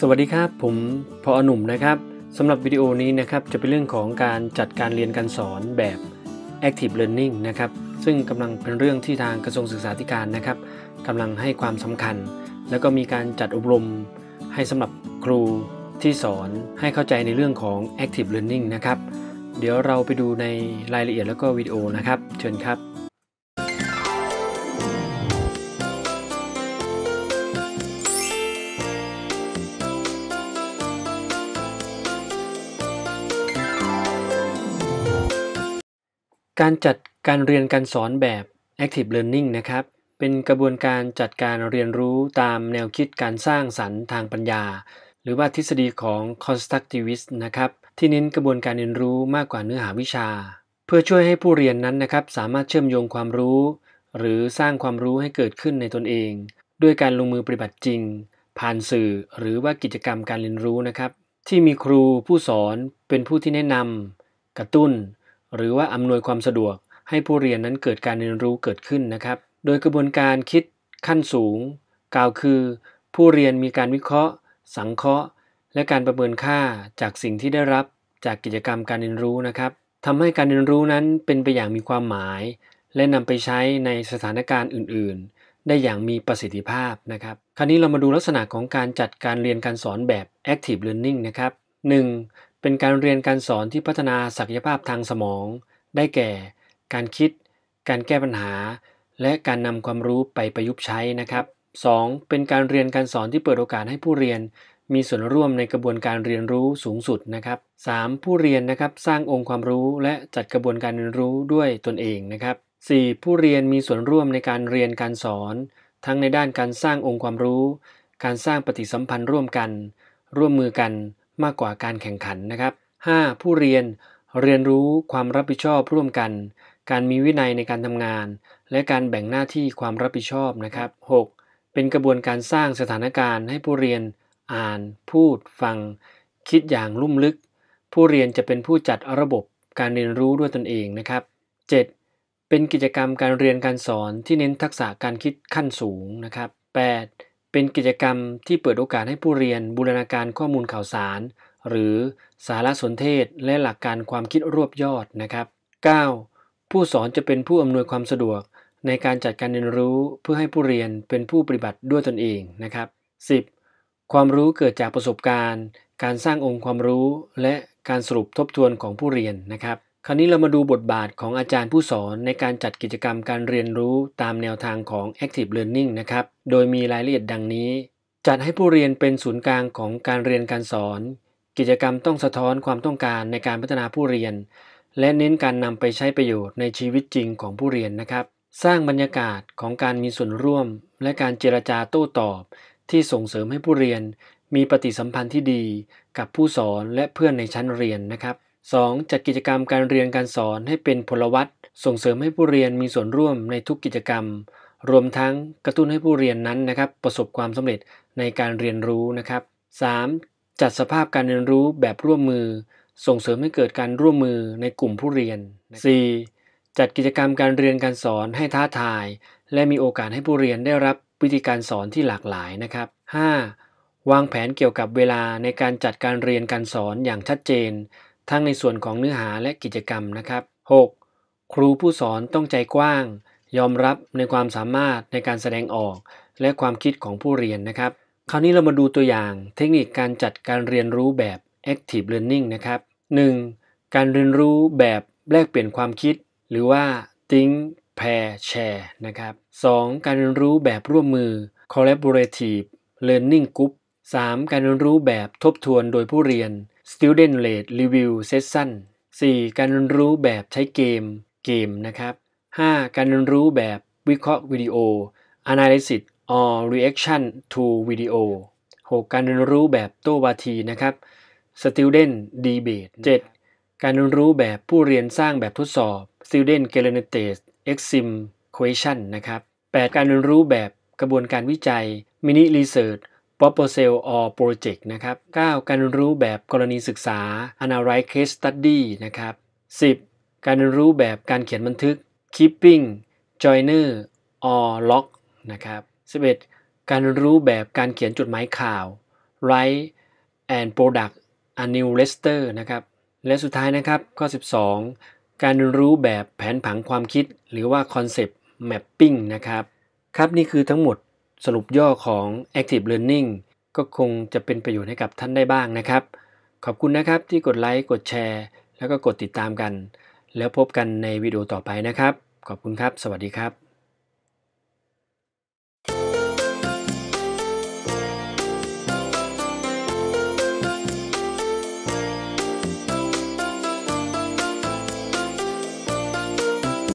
สวัสดีครับ ผมพออหนุ่มนะครับสำหรับวิดีโอนี้นะครับ จะเป็นเรื่องของการจัดการเรียนการสอนแบบ Active Learning นะครับซึ่งกำลังเป็นเรื่องที่ทางกระทรวงศึกษาธิการนะครับกำลังให้ความสำคัญ แล้วก็มีการจัดอบรมให้สำหรับครูที่สอนให้เข้าใจในเรื่องของ Active Learning นะครับ เดี๋ยวเราไปดูในรายละเอียดแล้วก็วิดีโอนะครับ เชิญครับการจัดการเรียนการสอนแบบ active learning นะครับ เป็นกระบวนการจัดการเรียนรู้ตามแนวคิดการสร้างสรรค์ทางปัญญา หรือว่าทฤษฎีของ constructivist นะครับ ที่เน้นกระบวนการเรียนรู้มากกว่าเนื้อหาวิชา เพื่อช่วยให้ผู้เรียนนั้นนะครับสามารถเชื่อมโยงความรู้ หรือสร้างความรู้ให้เกิดขึ้นในตนเอง ด้วยการลงมือปฏิบัติจริง ผ่านสื่อหรือว่ากิจกรรมการเรียนรู้นะครับ ที่มีครูผู้สอนเป็นผู้ที่แนะนำกระตุ้นหรือว่าอำนวยความสะดวกให้ผู้เรียนนั้นเกิดการเรียนรู้เกิดขึ้นนะครับ โดยกระบวนการคิดขั้นสูง กล่าวคือ ผู้เรียนมีการวิเคราะห์ สังเคราะห์ และการประเมินค่าจากสิ่งที่ได้รับจากกิจกรรมการเรียนรู้นะครับทำให้การเรียนรู้นั้นเป็นไปอย่างมีความหมาย และนำไปใช้ในสถานการณ์อื่น ๆ ได้อย่างมีประสิทธิภาพนะครับ คราวนี้เรามาดูลักษณะของการจัดการเรียนการสอนแบบ active learning นะครับ 1. เป็นการเรียนการสอนที่พัฒนาศักยภาพทางสมอง ได้แก่ การคิด การแก้ปัญหา และการนำความรู้ไปประยุกต์ใช้นะครับ 2. เป็นการเรียนการสอนที่เปิดโอกาสให้ผู้เรียน มีส่วนร่วมในกระบวนการเรียนรู้สูงสุดนะครับ 3. ผู้เรียนนะครับสร้างองค์ความรู้และจัดกระบวนการเรียนรู้ด้วยตนเองนะครับ 4. ผู้เรียนมีส่วนร่วมในการเรียนการสอน ทั้งในด้านการสร้างองค์ความรู้ การสร้างปฏิสัมพันธ์ร่วมกัน ร่วมมือกันมากกว่าการแข่งขันนะครับ 5. ผู้เรียน เรียนรู้ความรับผิดชอบร่วมกัน การมีวินัยในการทำงาน และการแบ่งหน้าที่ความรับผิดชอบนะครับ 6. เป็นกระบวนการสร้างสถานการณ์ ให้ผู้เรียนอ่าน พูด ฟัง คิดอย่างลุ่มลึก ผู้เรียนจะเป็นผู้จัดระบบการเรียนรู้ด้วยตนเองนะครับ 7. เป็นกิจกรรมการเรียนการสอนที่เน้นทักษะการคิดขั้นสูงนะครับ 8. เป็นกิจกรรมที่เปิดโอกาสให้ผู้เรียนบูรณาการข้อมูลข่าวสาร หรือสารสนเทศและหลักการความคิดรวบยอดนะครับ 9. ผู้สอนจะเป็นผู้อำนวยความสะดวก ในการจัดการเรียนรู้เพื่อให้ผู้เรียนเป็นผู้ปฏิบัติด้วยตนเองนะครับ 10. ความรู้เกิดจากประสบการณ์ การสร้างองค์ความรู้และการสรุปทบทวนของผู้เรียนนะครับคราวนี้เรามาดูบทบาทของอาจารย์ผู้สอนในการจัดกิจกรรมการเรียนรู้ตามแนวทางของ Active Learning นะครับ โดยมีรายละเอียดดังนี้ จัดให้ผู้เรียนเป็นศูนย์กลางของการเรียนการสอน กิจกรรมต้องสะท้อนความต้องการในการพัฒนาผู้เรียน และเน้นการนำไปใช้ประโยชน์ในชีวิตจริงของผู้เรียนนะครับ สร้างบรรยากาศของการมีส่วนร่วม และการเจรจาโต้ตอบ ที่ส่งเสริมให้ผู้เรียนมีปฏิสัมพันธ์ที่ดีกับผู้สอนและเพื่อนในชั้นเรียนนะครับ 2. จัดกิจกรรมการเรียนการสอนให้เป็นพลวัต ส่งเสริมให้ผู้เรียนมีส่วนร่วมในทุกกิจกรรม รวมทั้งกระตุ้นให้ผู้เรียนนั้นนะครับประสบความสำเร็จในการเรียนรู้นะครับ 3. จัดสภาพการเรียนรู้แบบร่วมมือ ส่งเสริมให้เกิดการร่วมมือในกลุ่มผู้เรียน 4. จัดกิจกรรมการเรียนการสอนให้ท้าทาย และมีโอกาสให้ผู้เรียนได้รับวิธีการสอนที่หลากหลายนะครับ 5. วางแผนเกี่ยวกับเวลาในการจัดการเรียนการสอนอย่างชัดเจนทั้งในส่วนของเนื้อหาและกิจกรรมนะครับ 6. ครูผู้สอนต้องใจกว้าง ยอมรับในความสามารถในการแสดงออก และความคิดของผู้เรียนนะครับ คราวนี้เรามาดูตัวอย่าง เทคนิคการจัดการเรียนรู้แบบ active learning นะครับ 1. การเรียนรู้แบบแลกเปลี่ยนความคิด หรือว่า think pair share นะครับ 2. การเรียนรู้แบบร่วมมือ collaborative learning group 3. การเรียนรู้แบบทบทวนโดยผู้เรียน Student Rate Review Session 4. การเรียนรู้แบบใช้เกมเกมนะครับ 5. การเรียนรู้แบบวิเคราะห์วิดีโอ Analysis or Reaction to Video 6. การเรียนรู้แบบโต้วาทีนะครับ Student Debate 7. การเรียนรู้แบบผู้เรียนสร้างแบบทดสอบ Student g e l e n t a t e Exim Question นะครับ 8. การเรียนรู้แบบกระบวนการวิจัย Mini Research p o p e r c e l All Project นะครับ 9. การเรียนรู้แบบกรณีศึกษา Analyze Case Study นะครับ 10. การเรียนรู้แบบการเขียนบันทึก Keeping Joiner or Log นะครับ 11. การเรียนรู้แบบการเขียนจดหมายข่าว Write and Product a New Lester นะครับและสุดท้ายนะครับข้อ12 การเรียนรู้แบบแผนผังความคิดหรือว่า Concept Mapping นะครับครับนี่คือทั้งหมดสรุปย่อของ Active Learning ก็คงจะเป็นประโยชน์ให้กับท่านได้บ้างนะครับ ขอบคุณนะครับที่กดไลค์ กดแชร์ แล้วก็กดติดตามกัน แล้วพบกันในวิดีโอต่อไปนะครับ ขอบคุณครับ สวัสดีครับ